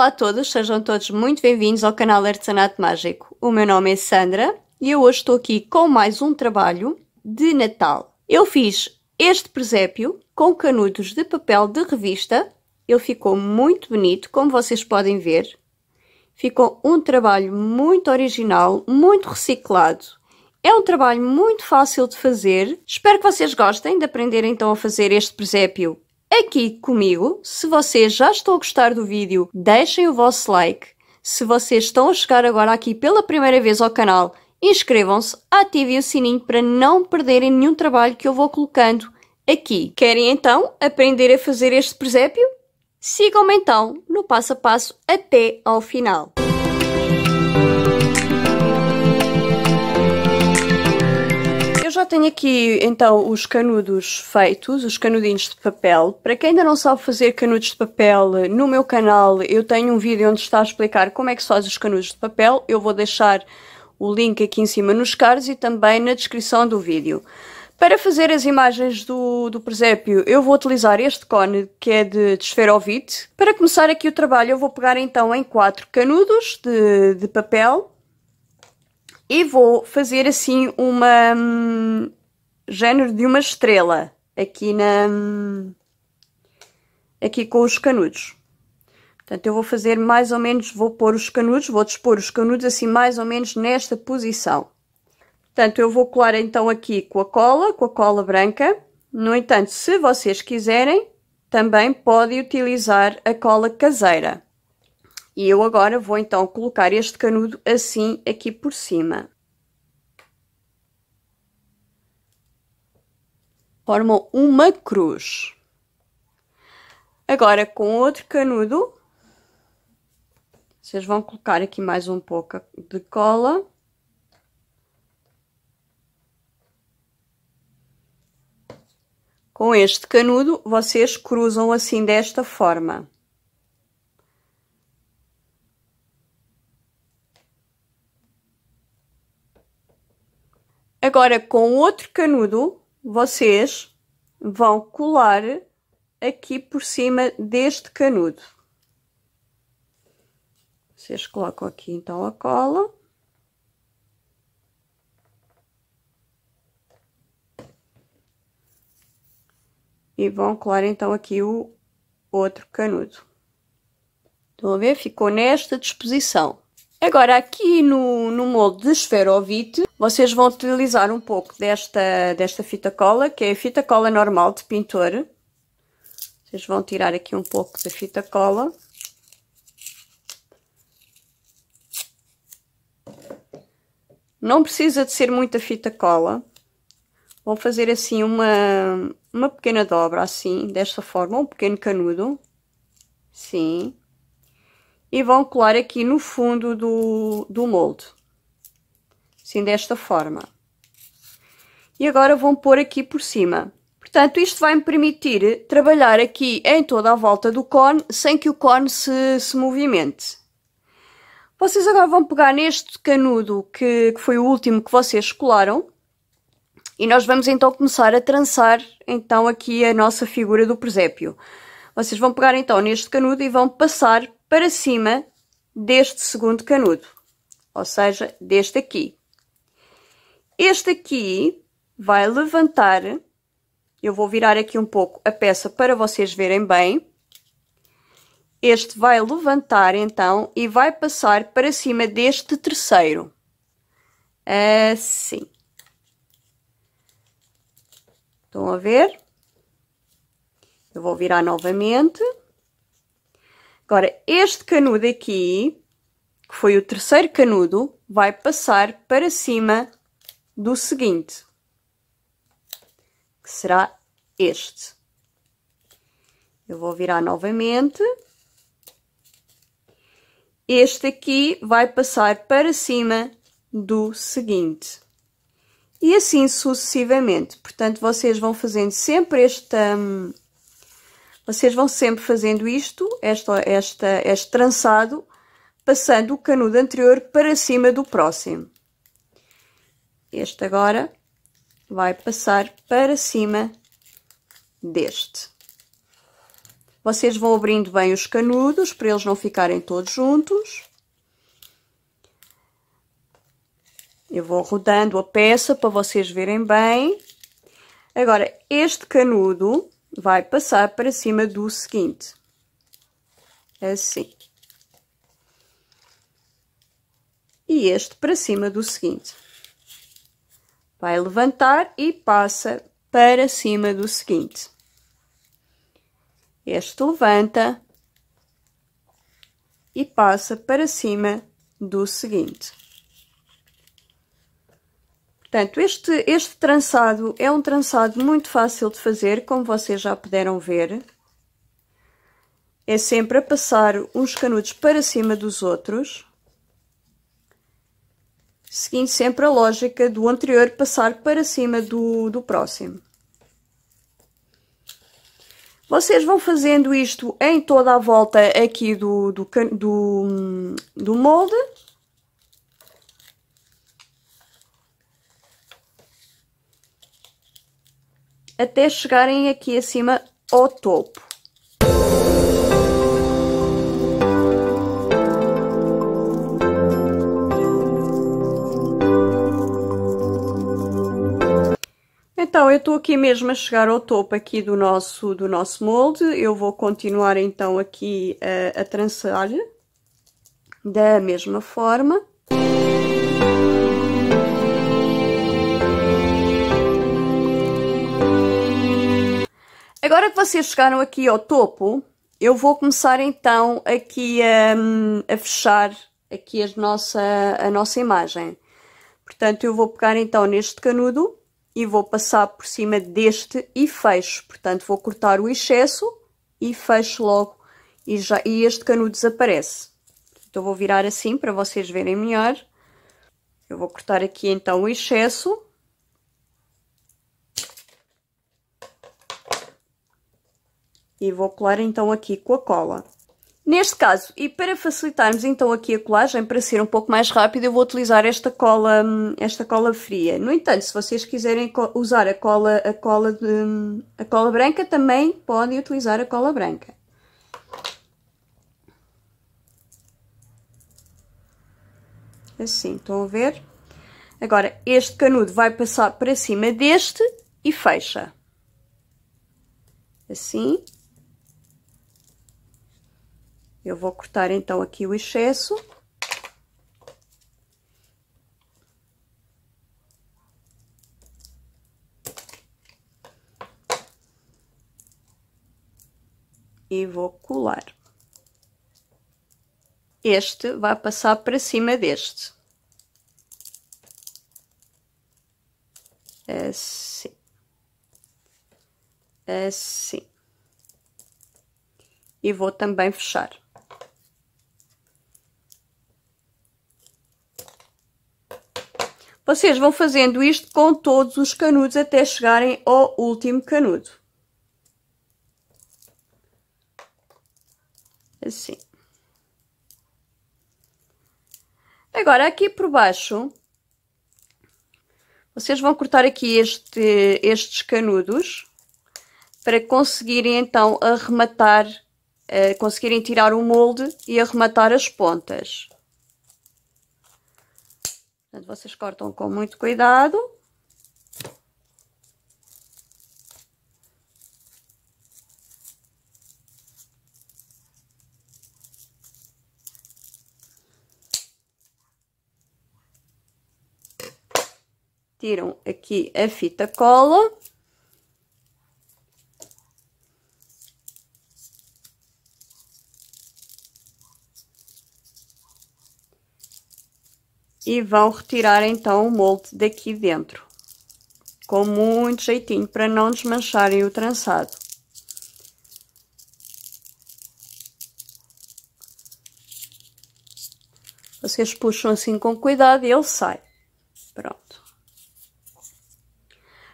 Olá a todos, sejam todos muito bem-vindos ao canal Artesanato Mágico. O meu nome é Sandra e eu hoje estou aqui com mais um trabalho de Natal. Eu fiz este presépio com canudos de papel de revista. Ele ficou muito bonito, como vocês podem ver. Ficou um trabalho muito original, muito reciclado. É um trabalho muito fácil de fazer. Espero que vocês gostem de aprender então a fazer este presépio aqui comigo. Se vocês já estão a gostar do vídeo, deixem o vosso like. Se vocês estão a chegar agora aqui pela primeira vez ao canal, inscrevam-se, ativem o sininho para não perderem nenhum trabalho que eu vou colocando aqui. Querem então aprender a fazer este presépio? Sigam-me então no passo a passo até ao final. tenho aqui então os canudos feitos, os canudinhos de papel. Para quem ainda não sabe fazer canudos de papel, no meu canal eu tenho um vídeo onde está a explicar como é que se faz os canudos de papel. Eu vou deixar o link aqui em cima nos cards e também na descrição do vídeo. Para fazer as imagens do, do presépio, eu vou utilizar este cone que é de, de esferovite. Para começar aqui o trabalho, eu vou pegar então em quatro canudos de, de papel e vou fazer assim uma um, género de uma estrela aqui na um, aqui com os canudos. Portanto, eu vou fazer mais ou menos, vou pôr os canudos, vou dispor os canudos assim mais ou menos nesta posição. Portanto, eu vou colar então aqui com a cola, com a cola branca. No entanto, se vocês quiserem, também podem utilizar a cola caseira. E eu agora vou então colocar este canudo assim aqui por cima. Formam uma cruz. Agora com outro canudo, vocês vão colocar aqui mais um pouco de cola. Com este canudo, vocês cruzam assim desta forma. Agora, com outro canudo, vocês vão colar aqui por cima deste canudo. Vocês colocam aqui então a cola. E vão colar então aqui o outro canudo. Estão a ver? Ficou nesta disposição. Agora, aqui no, no molde de esferovite, vocês vão utilizar um pouco desta, desta fita cola, que é a fita cola normal de pintor. Vocês vão tirar aqui um pouco da fita cola. Não precisa de ser muita fita cola. Vão fazer assim uma, uma pequena dobra, assim, desta forma, um pequeno canudo. Sim e vão colar aqui no fundo do, do molde. Assim, desta forma. E agora vão pôr aqui por cima. Portanto, isto vai me permitir trabalhar aqui em toda a volta do cone, sem que o cone se, se movimente. Vocês agora vão pegar neste canudo, que, que foi o último que vocês colaram, e nós vamos então começar a trançar então aqui a nossa figura do presépio. Vocês vão pegar então neste canudo e vão passar para cima deste segundo canudo, ou seja, deste aqui. Este aqui vai levantar, eu vou virar aqui um pouco a peça para vocês verem bem. Este vai levantar então e vai passar para cima deste terceiro. Assim. Estão a ver? Eu vou virar novamente. Agora, este canudo aqui, que foi o terceiro canudo, vai passar para cima do seguinte, que será este. Eu vou virar novamente. Este aqui vai passar para cima do seguinte. E assim sucessivamente. Portanto, vocês vão fazendo sempre esta, hum, vocês vão sempre fazendo isto, esta, esta, este trançado, passando o canudo anterior para cima do próximo. Este agora vai passar para cima deste. Vocês vão abrindo bem os canudos para eles não ficarem todos juntos. Eu vou rodando a peça para vocês verem bem. Agora, este canudo vai passar para cima do seguinte. Assim. E este para cima do seguinte. Vai levantar e passa para cima do seguinte. Este levanta e passa para cima do seguinte. Portanto, este, este trançado é um trançado muito fácil de fazer, como vocês já puderam ver. É sempre a passar uns canudos para cima dos outros, seguindo sempre a lógica do anterior passar para cima do, do próximo. Vocês vão fazendo isto em toda a volta aqui do, do, do, do molde até chegarem aqui acima ao topo. Então, eu estou aqui mesmo a chegar ao topo aqui do nosso, do nosso molde. Eu vou continuar então aqui a, eh, a trançar da mesma forma. Agora que vocês chegaram aqui ao topo, eu vou começar então aqui hum, a fechar aqui a nossa, a nossa imagem. Portanto, eu vou pegar então neste canudo e vou passar por cima deste e fecho. Portanto, vou cortar o excesso e fecho logo e, já, e este canudo desaparece. Então, vou virar assim para vocês verem melhor. Eu vou cortar aqui então o excesso E vou colar então aqui com a cola. Neste caso, e para facilitarmos então aqui a colagem, para ser um pouco mais rápido, eu vou utilizar esta cola, hum, esta cola fria. No entanto, se vocês quiserem usar a cola, a cola, de, hum, a cola branca, também podem utilizar a cola branca. Assim, estão a ver? Agora, este canudo vai passar para cima deste e fecha. Assim. Eu vou cortar então aqui o excesso. E vou colar. Este vai passar para cima deste. Assim. Assim. E vou também fechar. Vocês vão fazendo isto com todos os canudos até chegarem ao último canudo. Assim. Agora, aqui por baixo, vocês vão cortar aqui este, estes canudos para conseguirem então arrematar, uh, conseguirem tirar o molde e arrematar as pontas. Portanto, vocês cortam com muito cuidado. Tiram aqui a fita cola. E vão retirar então o molde daqui dentro. Com muito jeitinho, para não desmancharem o trançado. Vocês puxam assim com cuidado e ele sai. Pronto.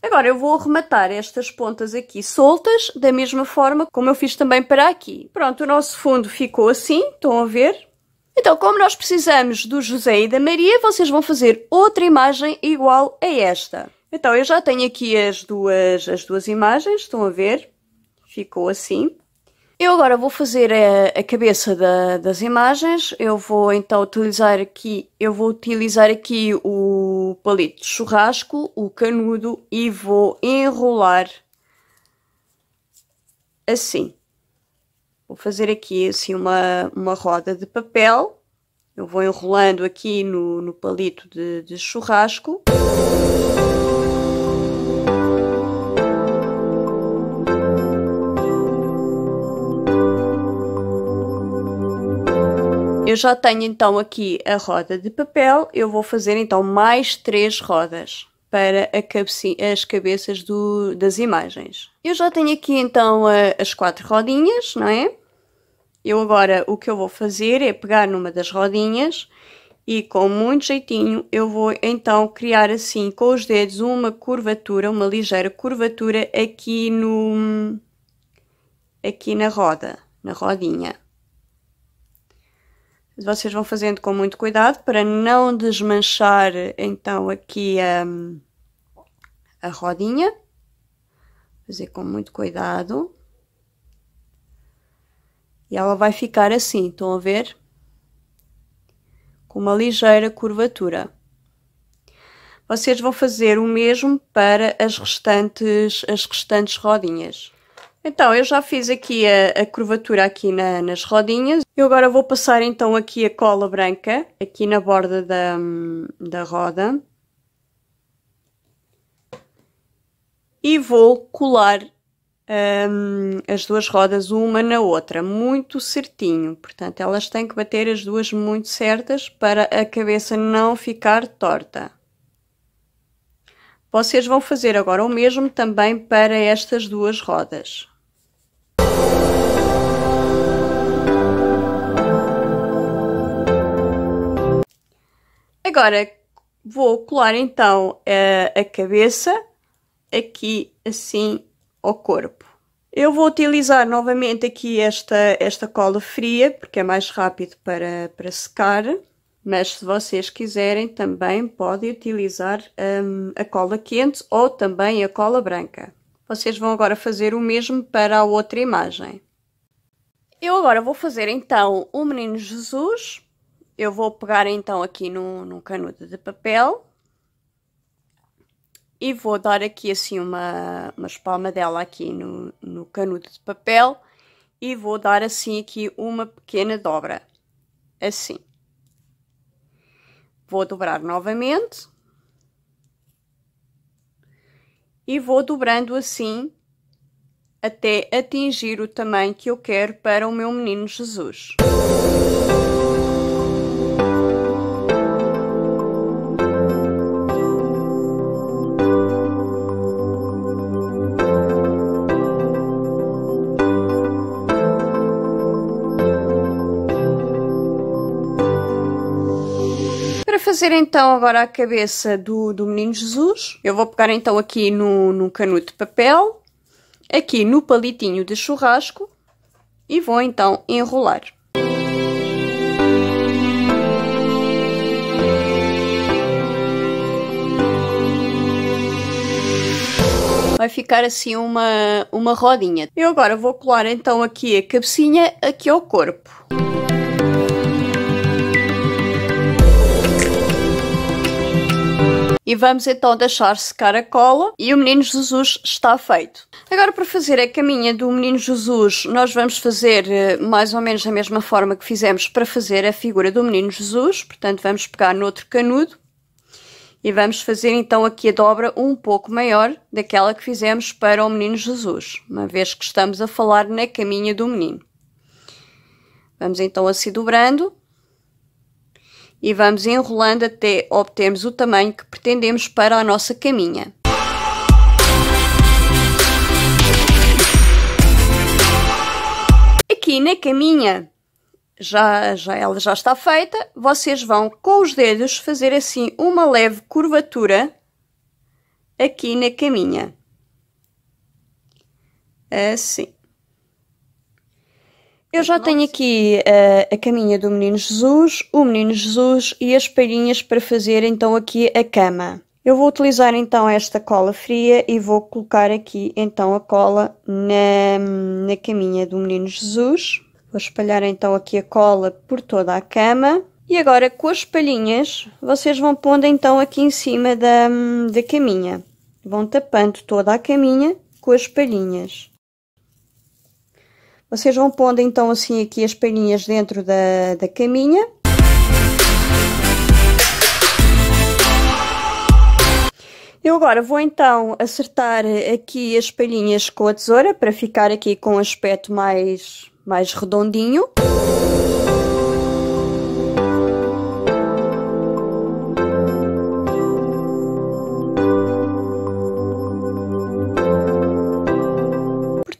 Agora, eu vou rematar estas pontas aqui soltas, da mesma forma como eu fiz também para aqui. Pronto, o nosso fundo ficou assim, estão a ver? Então, como nós precisamos do José e da Maria, vocês vão fazer outra imagem igual a esta. Então, eu já tenho aqui as duas, as duas imagens, estão a ver? Ficou assim. Eu agora vou fazer a, a cabeça da, das imagens. Eu vou então utilizar aqui, eu vou utilizar aqui o palito de churrasco, o canudo e vou enrolar assim. Vou fazer aqui assim uma, uma roda de papel eu vou enrolando aqui no, no palito de, de churrasco. Eu já tenho então aqui a roda de papel, eu vou fazer então mais três rodas para as cabeças do, das imagens. Eu já tenho aqui então as quatro rodinhas, não é? Eu agora o que eu vou fazer é pegar numa das rodinhas e com muito jeitinho eu vou então criar assim com os dedos uma curvatura, uma ligeira curvatura aqui no aqui na roda, na rodinha. Vocês vão fazendo com muito cuidado para não desmanchar então aqui a, a rodinha. Fazer com muito cuidado. E ela vai ficar assim, estão a ver? Com uma ligeira curvatura. Vocês vão fazer o mesmo para as restantes, as restantes rodinhas. Então, eu já fiz aqui a, a curvatura aqui na, nas rodinhas. Eu agora vou passar então aqui a cola branca, aqui na borda da, da roda. E vou colar um, as duas rodas uma na outra, muito certinho. Portanto, elas têm que bater as duas muito certas para a cabeça não ficar torta. Vocês vão fazer agora o mesmo também para estas duas rodas. Agora vou colar então a, eh, a cabeça aqui assim ao corpo. Eu vou utilizar novamente aqui esta, esta cola fria, porque é mais rápido para, para secar, mas se vocês quiserem também podem utilizar hum, a cola quente ou também a cola branca. Vocês vão agora fazer o mesmo para a outra imagem. Eu agora vou fazer então o Menino Jesus. Eu vou pegar então aqui num canudo de papel e vou dar aqui assim uma, uma espalmadela aqui no, no canudo de papel e vou dar assim aqui uma pequena dobra, assim. Vou dobrar novamente e vou dobrando assim até atingir o tamanho que eu quero para o meu menino Jesus. fazer então agora a cabeça do, do menino Jesus. Eu vou pegar então aqui no, no canuto de papel, aqui no palitinho de churrasco e vou então enrolar. vai ficar assim uma, uma rodinha. Eu agora vou colar então aqui a cabecinha aqui ao corpo. E vamos então deixar secar a cola e o menino Jesus está feito. Agora para fazer a caminha do menino Jesus, nós vamos fazer eh, mais ou menos da mesma forma que fizemos para fazer a figura do menino Jesus. Portanto, vamos pegar no outro canudo e vamos fazer então aqui a dobra um pouco maior daquela que fizemos para o menino Jesus, uma vez que estamos a falar na caminha do menino. Vamos então assim dobrando e vamos enrolando até obtermos o tamanho que pretendemos para a nossa caminha. Aqui na caminha, já, já ela já está feita, vocês vão com os dedos fazer assim uma leve curvatura aqui na caminha. Assim. Eu já tenho aqui uh, a caminha do Menino Jesus, o Menino Jesus e as palhinhas para fazer então aqui a cama. Eu vou utilizar então esta cola fria e vou colocar aqui então a cola na, na caminha do Menino Jesus. Vou espalhar então aqui a cola por toda a cama. E agora com as palhinhas, vocês vão pondo então aqui em cima da, da caminha. Vão tapando toda a caminha com as palhinhas. Vocês vão pondo então assim aqui as perninhas dentro da, da caminha. Eu agora vou então acertar aqui as palhinhas com a tesoura para ficar aqui com um aspecto mais, mais redondinho.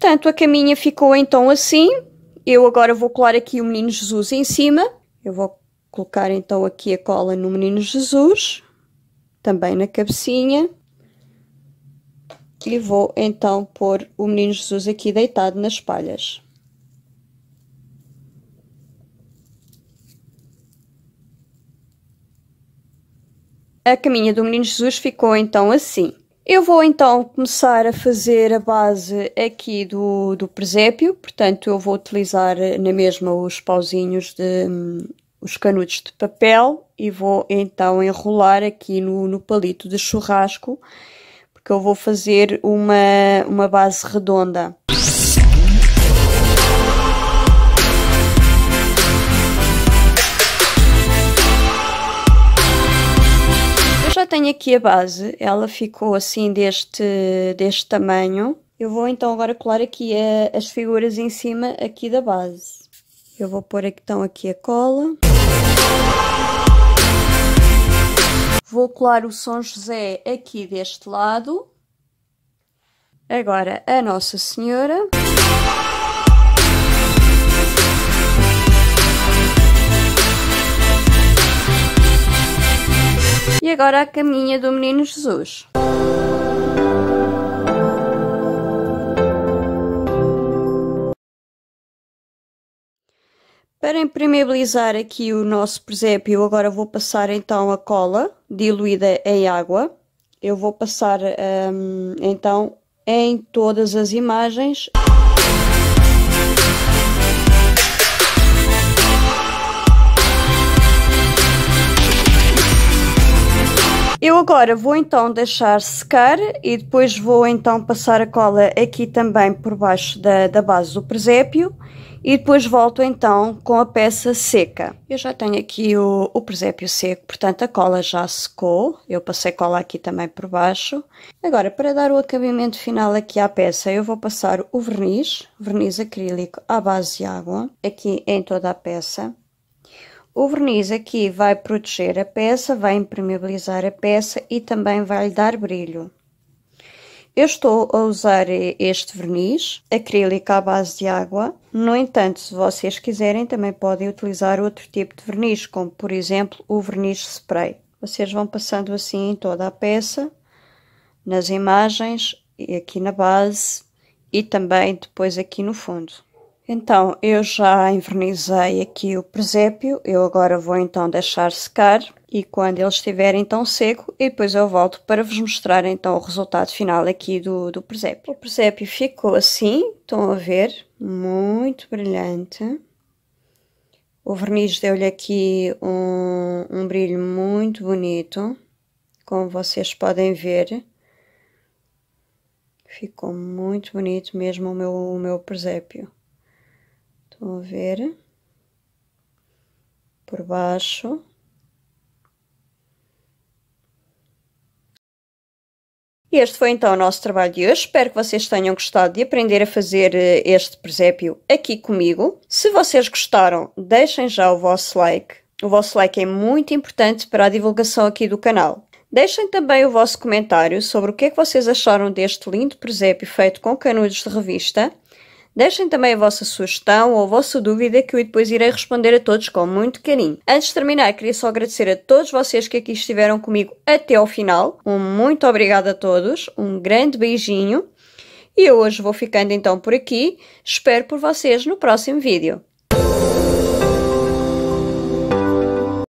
Portanto, a caminha ficou então assim. Eu agora vou colar aqui o Menino Jesus em cima. Eu vou colocar então aqui a cola no Menino Jesus, também na cabecinha. E vou então pôr o Menino Jesus aqui deitado nas palhas. A caminha do Menino Jesus ficou então assim. Eu vou então começar a fazer a base aqui do, do presépio, portanto eu vou utilizar na mesma os pauzinhos de os canudos de papel e vou então enrolar aqui no, no palito de churrasco, porque eu vou fazer uma, uma base redonda. tenho aqui a base, ela ficou assim deste, deste tamanho. Eu vou então agora colar aqui a, as figuras em cima aqui da base. Eu vou pôr então aqui a cola. Vou colar o São José aqui deste lado. Agora a Nossa Senhora. E agora a caminha do Menino Jesus. Para impermeabilizar aqui o nosso presépio, agora vou passar então a cola diluída em água. Eu vou passar um, então em todas as imagens. Eu agora vou então deixar secar e depois vou então passar a cola aqui também por baixo da, da base do presépio e depois volto então com a peça seca. Eu já tenho aqui o, o presépio seco, portanto a cola já secou, eu passei cola aqui também por baixo. Agora, para dar o acabamento final aqui à peça, eu vou passar o verniz, verniz acrílico à base de água, aqui em toda a peça. O verniz aqui vai proteger a peça, vai impermeabilizar a peça e também vai lhe dar brilho. Eu estou a usar este verniz acrílico à base de água. No entanto, se vocês quiserem, também podem utilizar outro tipo de verniz, como por exemplo o verniz spray. Vocês vão passando assim em toda a peça, nas imagens e aqui na base e também depois aqui no fundo. Então, eu já envernizei aqui o presépio, eu agora vou então deixar secar e quando ele estiver então seco, e depois eu volto para vos mostrar então o resultado final aqui do, do presépio. O presépio ficou assim, estão a ver, muito brilhante. O verniz deu-lhe aqui um, um brilho muito bonito, como vocês podem ver. Ficou muito bonito mesmo o meu, o meu presépio. Estão a ver? Por baixo. E este foi então o nosso trabalho de hoje. Espero que vocês tenham gostado de aprender a fazer eh, este presépio aqui comigo. Se vocês gostaram, deixem já o vosso like. O vosso like é muito importante para a divulgação aqui do canal. Deixem também o vosso comentário sobre o que é que vocês acharam deste lindo presépio feito com canudos de revista Deixem também a vossa sugestão ou a vossa dúvida que eu depois irei responder a todos com muito carinho. Antes de terminar, queria só agradecer a todos vocês que aqui estiveram comigo até ao final. Um muito obrigado a todos, um grande beijinho. E eu hoje vou ficando então por aqui. Espero por vocês no próximo vídeo.